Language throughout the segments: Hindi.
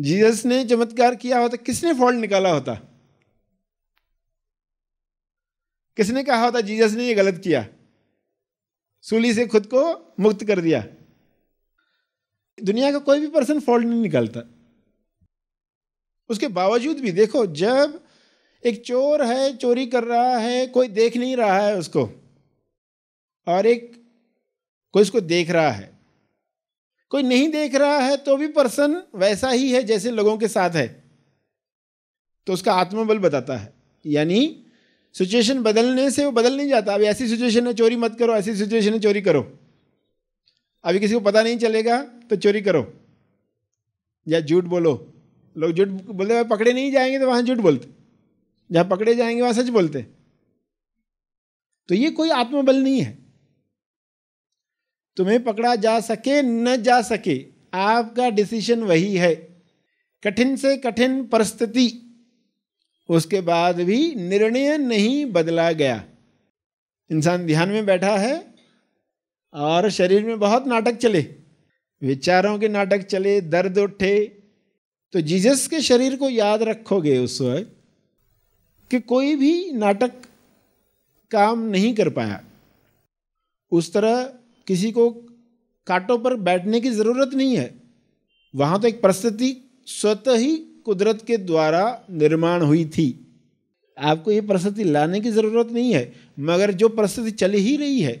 जीसस ने चमत्कार किया होता किसने फॉल्ट निकाला होता किसने कहा होता जीसस ने ये गलत किया सूली से खुद को मुक्त कर दिया दुनिया का कोई भी पर्सन फॉल्ट नहीं निकालता उसके बावजूद भी देखो जब एक चोर है चोरी कर रहा है कोई देख नहीं रहा है उसको और एक कोई उसको देख रहा है कोई नहीं देख रहा है तो भी पर्सन वैसा ही है जैसे लोगों के साथ है तो उसका आत्मबल बताता है यानी सिचुएशन बदलने से वो बदल नहीं जाता अभी ऐसी सिचुएशन है चोरी मत करो ऐसी सिचुएशन है चोरी करो अभी किसी को पता नहीं चलेगा तो चोरी करो या झूठ बोलो लोग झूठ बोलते हैं पकड़े नहीं जाएंगे तो वहाँ झूठ बोलते जहाँ पकड़े जाएंगे वहाँ सच बोलते तो ये कोई आत्मबल नहीं है तुम्हें पकड़ा जा सके न जा सके आपका डिसीजन वही है कठिन से कठिन परिस्थिति उसके बाद भी निर्णय नहीं बदला गया इंसान ध्यान में बैठा है और शरीर में बहुत नाटक चले विचारों के नाटक चले दर्द उठे तो जीसस के शरीर को याद रखोगे उस वक्त कि कोई भी नाटक काम नहीं कर पाया उस तरह किसी को कांटों पर बैठने की ज़रूरत नहीं है वहाँ तो एक परिस्थिति स्वतः ही कुदरत के द्वारा निर्माण हुई थी आपको ये परिस्थिति लाने की ज़रूरत नहीं है मगर जो परिस्थिति चल ही रही है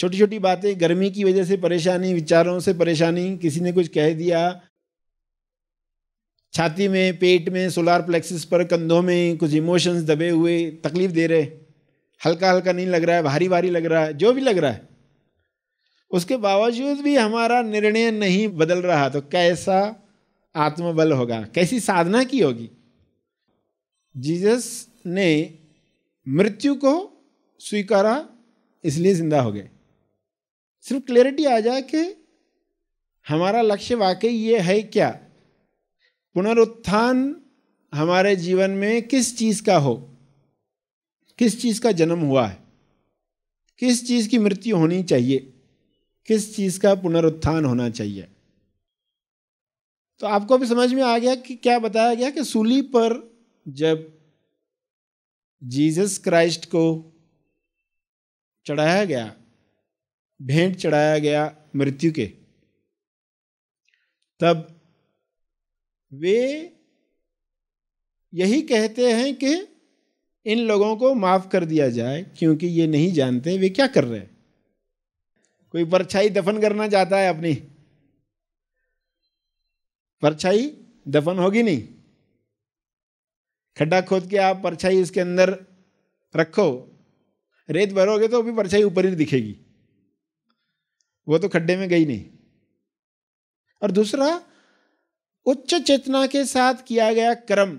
छोटी छोटी बातें गर्मी की वजह से परेशानी विचारों से परेशानी किसी ने कुछ कह दिया छाती में पेट में सोलार प्लेक्सिस पर कंधों में कुछ इमोशंस दबे हुए तकलीफ़ दे रहे हल्का हल्का नहीं लग रहा है भारी भारी लग रहा है जो भी लग रहा है उसके बावजूद भी हमारा निर्णय नहीं बदल रहा तो कैसा आत्मबल होगा कैसी साधना की होगी जीसस ने मृत्यु को स्वीकारा इसलिए जिंदा हो गए सिर्फ क्लियरिटी आ जाए कि हमारा लक्ष्य वाकई ये है क्या पुनरुत्थान हमारे जीवन में किस चीज़ का हो किस चीज़ का जन्म हुआ है किस चीज़ की मृत्यु होनी चाहिए किस चीज़ का पुनरुत्थान होना चाहिए तो आपको भी समझ में आ गया कि क्या बताया गया कि सूली पर जब जीसस क्राइस्ट को चढ़ाया गया भेंट चढ़ाया गया मृत्यु के तब वे यही कहते हैं कि इन लोगों को माफ़ कर दिया जाए क्योंकि ये नहीं जानते वे क्या कर रहे हैं कोई परछाई दफन करना चाहता है अपनी परछाई दफन होगी नहीं खड्डा खोद के आप परछाई उसके अंदर रखो रेत भरोगे तो भी परछाई ऊपर ही दिखेगी वो तो खड्डे में गई नहीं और दूसरा उच्च चेतना के साथ किया गया कर्म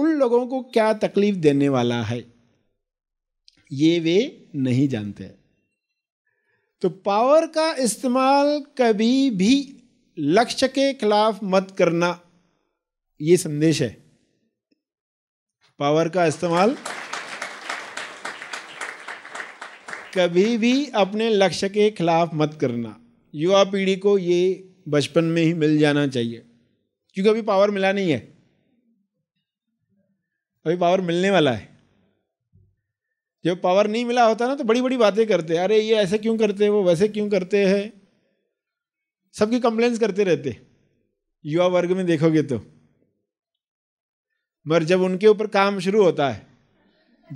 उन लोगों को क्या तकलीफ देने वाला है ये वे नहीं जानते हैं तो पावर का इस्तेमाल कभी भी लक्ष्य के खिलाफ मत करना ये संदेश है पावर का इस्तेमाल कभी भी अपने लक्ष्य के खिलाफ मत करना युवा पीढ़ी को ये बचपन में ही मिल जाना चाहिए क्योंकि अभी पावर मिला नहीं है अभी पावर मिलने वाला है जब पावर नहीं मिला होता ना तो बड़ी बड़ी बातें करते अरे ये ऐसे क्यों करते हैं वो वैसे क्यों करते हैं सबकी कंप्लेंट्स करते रहते युवा वर्ग में देखोगे तो मगर जब उनके ऊपर काम शुरू होता है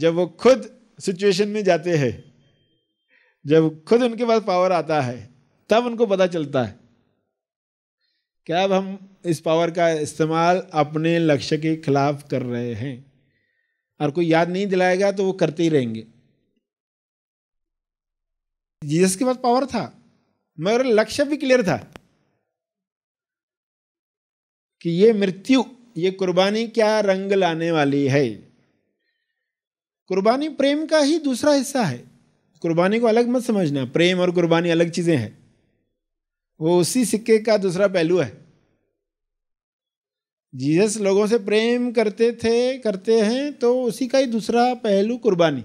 जब वो खुद सिचुएशन में जाते हैं जब खुद उनके पास पावर आता है तब उनको पता चलता है क्या अब हम इस पावर का इस्तेमाल अपने लक्ष्य के खिलाफ कर रहे हैं और कोई याद नहीं दिलाएगा तो वो करते ही रहेंगे जीसस के पास पावर था मगर लक्ष्य भी क्लियर था कि ये मृत्यु ये कुर्बानी क्या रंग लाने वाली है कुर्बानी प्रेम का ही दूसरा हिस्सा है कुर्बानी को अलग मत समझना प्रेम और कुर्बानी अलग चीज़ें हैं वो उसी सिक्के का दूसरा पहलू है जीसस लोगों से प्रेम करते थे करते हैं तो उसी का ही दूसरा पहलू कुर्बानी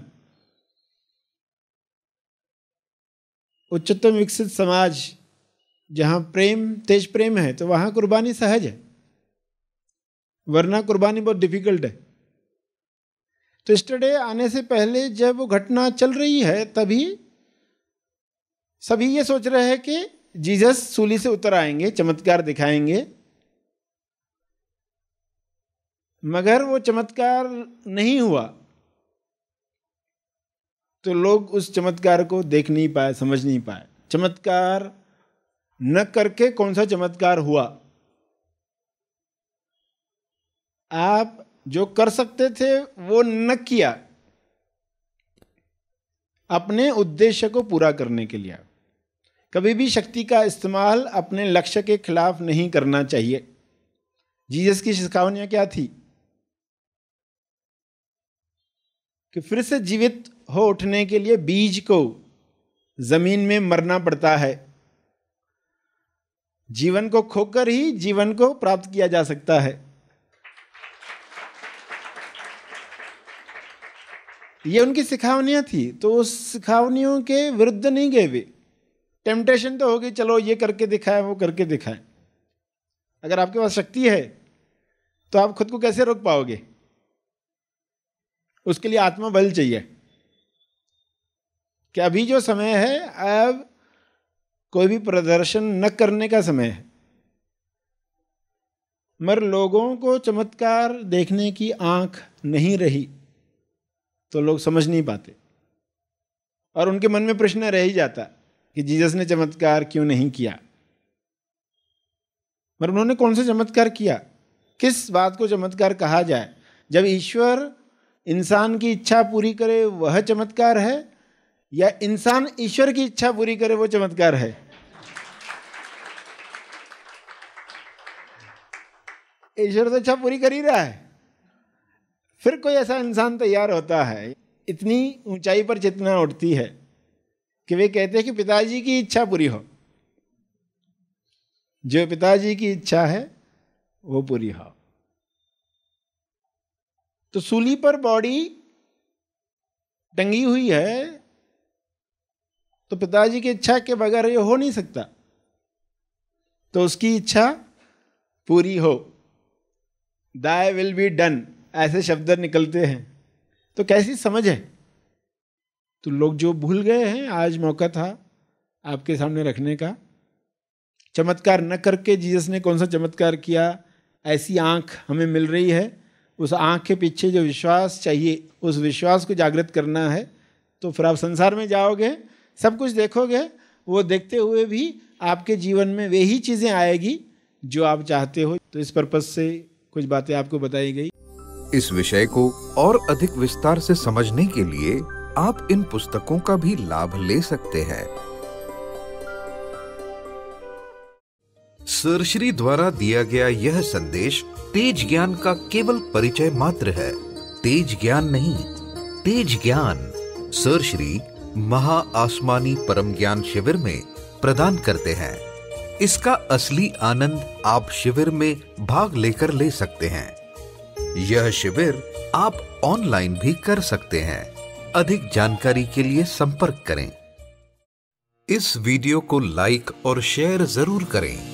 उच्चतम विकसित समाज जहाँ प्रेम तेज प्रेम है तो वहाँ कुर्बानी सहज है वरना कुर्बानी बहुत डिफिकल्ट है तो स्टडे आने से पहले जब वो घटना चल रही है तभी सभी ये सोच रहे हैं कि जीसस सूली से उतर आएंगे चमत्कार दिखाएंगे मगर वो चमत्कार नहीं हुआ तो लोग उस चमत्कार को देख नहीं पाए समझ नहीं पाए चमत्कार न करके कौन सा चमत्कार हुआ आप जो कर सकते थे वो न किया अपने उद्देश्य को पूरा करने के लिए कभी भी शक्ति का इस्तेमाल अपने लक्ष्य के खिलाफ नहीं करना चाहिए जीसस की शिकावनियाँ क्या थी कि फिर से जीवित हो उठने के लिए बीज को जमीन में मरना पड़ता है जीवन को खोकर ही जीवन को प्राप्त किया जा सकता है ये उनकी सिखावनियां थी तो उस सिखावनियों के विरुद्ध नहीं गए वे टेम्पटेशन तो होगी चलो ये करके दिखाएं वो करके दिखाएं अगर आपके पास शक्ति है तो आप खुद को कैसे रोक पाओगे उसके लिए आत्मबल चाहिए कि अभी जो समय है अब कोई भी प्रदर्शन न करने का समय है मगर लोगों को चमत्कार देखने की आंख नहीं रही तो लोग समझ नहीं पाते और उनके मन में प्रश्न रह ही जाता कि जीसस ने चमत्कार क्यों नहीं किया मगर उन्होंने कौन सा चमत्कार किया किस बात को चमत्कार कहा जाए जब ईश्वर इंसान की इच्छा पूरी करे वह चमत्कार है या इंसान ईश्वर की इच्छा पूरी करे वह चमत्कार है ईश्वर तो इच्छा पूरी कर ही रहा है फिर कोई ऐसा इंसान तैयार होता है इतनी ऊंचाई पर चेतना उठती है कि वे कहते हैं कि पिताजी की इच्छा पूरी हो जो पिताजी की इच्छा है वो पूरी हो तो सूली पर बॉडी टंगी हुई है तो पिताजी की इच्छा के बगैर ये हो नहीं सकता तो उसकी इच्छा पूरी हो दाय विल बी डन ऐसे शब्द निकलते हैं तो कैसी समझ है तो लोग जो भूल गए हैं आज मौका था आपके सामने रखने का चमत्कार न करके जीसस ने कौन सा चमत्कार किया ऐसी आंख हमें मिल रही है उस आँख के पीछे जो विश्वास चाहिए उस विश्वास को जागृत करना है तो फिर आप संसार में जाओगे सब कुछ देखोगे वो देखते हुए भी आपके जीवन में वे ही चीज़ें आएगी जो आप चाहते हो तो इस पर्पज से कुछ बातें आपको बताई गई इस विषय को और अधिक विस्तार से समझने के लिए आप इन पुस्तकों का भी लाभ ले सकते हैं सर श्री द्वारा दिया गया यह संदेश तेज ज्ञान का केवल परिचय मात्र है तेज ज्ञान नहीं तेज ज्ञान सर श्री महा आसमानी परम ज्ञान शिविर में प्रदान करते हैं इसका असली आनंद आप शिविर में भाग लेकर ले सकते हैं यह शिविर आप ऑनलाइन भी कर सकते हैं अधिक जानकारी के लिए संपर्क करें इस वीडियो को लाइक और शेयर जरूर करें